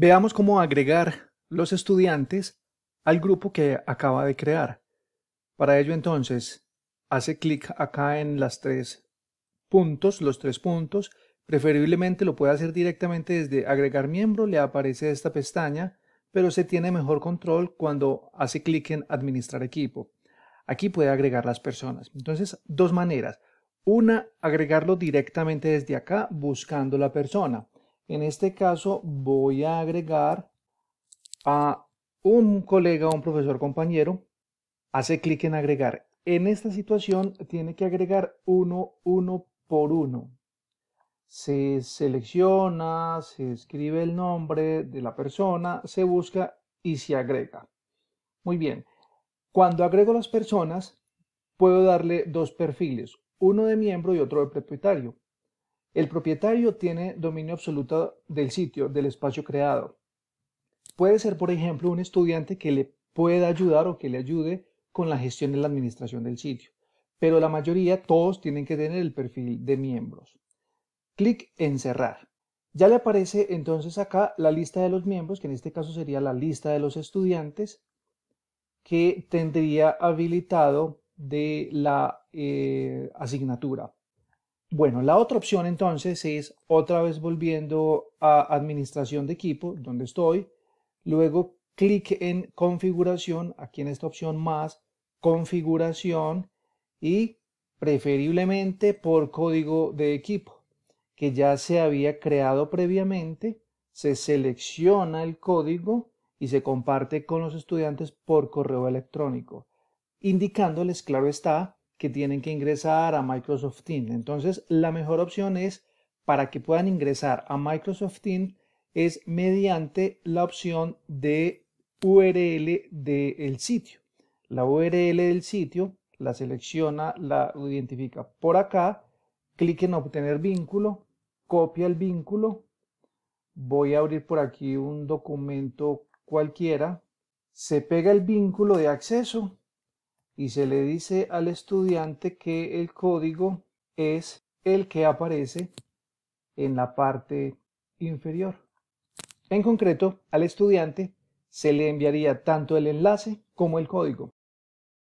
Veamos cómo agregar los estudiantes al grupo que acaba de crear. Para ello entonces, hace clic acá en las tres puntos, los tres puntos. Preferiblemente lo puede hacer directamente desde agregar miembro, le aparece esta pestaña, pero se tiene mejor control cuando hace clic en administrar equipo. Aquí puede agregar las personas. Entonces, dos maneras. Una, agregarlo directamente desde acá buscando la persona. En este caso voy a agregar a un colega, un profesor compañero, hace clic en agregar. En esta situación tiene que agregar uno, uno por uno. Se selecciona, se escribe el nombre de la persona, se busca y se agrega. Muy bien. Cuando agrego las personas, puedo darle dos perfiles, uno de miembro y otro de propietario. El propietario tiene dominio absoluto del sitio, del espacio creado. Puede ser, por ejemplo, un estudiante que le pueda ayudar o que le ayude con la gestión y la administración del sitio. Pero la mayoría, todos tienen que tener el perfil de miembros. Clic en cerrar. Ya le aparece entonces acá la lista de los miembros, que en este caso sería la lista de los estudiantes, que tendría habilitado de la eh, asignatura. Bueno, la otra opción entonces es otra vez volviendo a administración de equipo, donde estoy. Luego clic en configuración, aquí en esta opción más, configuración y preferiblemente por código de equipo que ya se había creado previamente. Se selecciona el código y se comparte con los estudiantes por correo electrónico, indicándoles, claro está, que tienen que ingresar a Microsoft Teams. Entonces, la mejor opción es para que puedan ingresar a Microsoft Teams es mediante la opción de URL del sitio. La URL del sitio la selecciona, la identifica por acá, clic en obtener vínculo, copia el vínculo, voy a abrir por aquí un documento cualquiera, se pega el vínculo de acceso y se le dice al estudiante que el código es el que aparece en la parte inferior. En concreto, al estudiante se le enviaría tanto el enlace como el código.